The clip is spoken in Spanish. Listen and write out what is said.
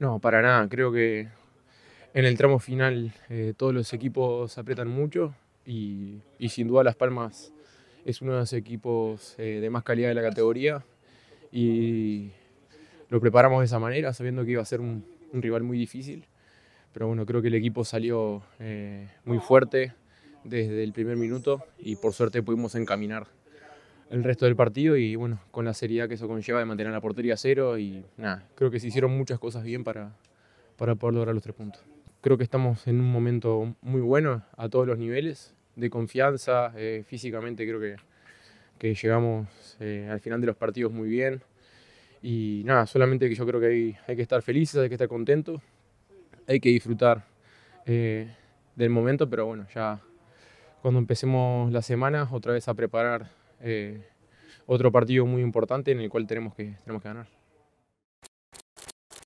No, para nada. Creo que en el tramo final eh, todos los equipos apretan mucho y, sin duda Las Palmas es uno de los equipos eh, de más calidad de la categoría y lo preparamos de esa manera, sabiendo que iba a ser un, rival muy difícil. Pero bueno, creo que el equipo salió eh, muy fuerte desde el primer minuto y por suerte pudimos encaminar el resto del partido y bueno, con la seriedad que eso conlleva de mantener la portería a cero y nada, creo que se hicieron muchas cosas bien para, para poder lograr los tres puntos. Creo que estamos en un momento muy bueno a todos los niveles, de confianza, eh, físicamente creo que, que llegamos eh, al final de los partidos muy bien y nada, solamente que yo creo que hay, hay que estar felices, hay que estar contentos, hay que disfrutar eh, del momento, pero bueno, ya cuando empecemos la semana otra vez a preparar eh, otro partido muy importante en el cual tenemos que, tenemos que ganar.